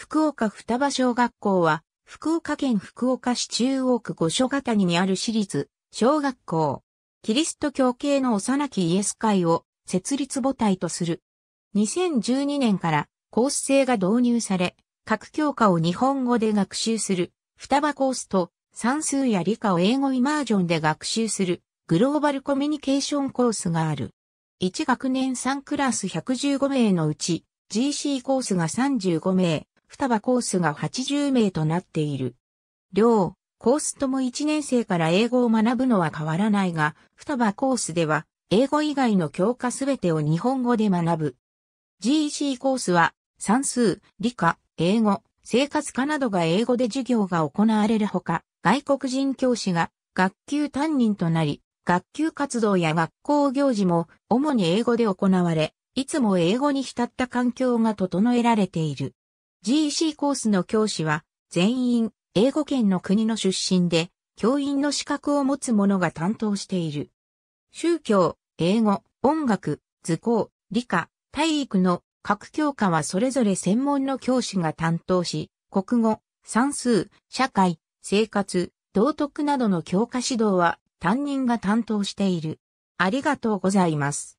福岡双葉小学校は、福岡県福岡市中央区五所方にある私立、小学校。キリスト教系の幼きイエス会を設立母体とする。2012年からコース制が導入され、各教科を日本語で学習する双葉コースと算数や理科を英語イマージョンで学習するグローバルコミュニケーションコースがある。1学年3クラス115名のうち GC コースが35名、双葉コースが80名となっている。両、コースとも1年生から英語を学ぶのは変わらないが、双葉コースでは、英語以外の教科すべてを日本語で学ぶ。GEC コースは、算数、理科、英語、生活科などが英語で授業が行われるほか、外国人教師が学級担任となり、学級活動や学校行事も主に英語で行われ、いつも英語に浸った環境が整えられている。GEC コースの教師は全員英語圏の国の出身で教員の資格を持つ者が担当している。宗教、英語、音楽、図工、理科、体育の各教科はそれぞれ専門の教師が担当し、国語、算数、社会、生活、道徳などの教科指導は担任が担当している。ありがとうございます。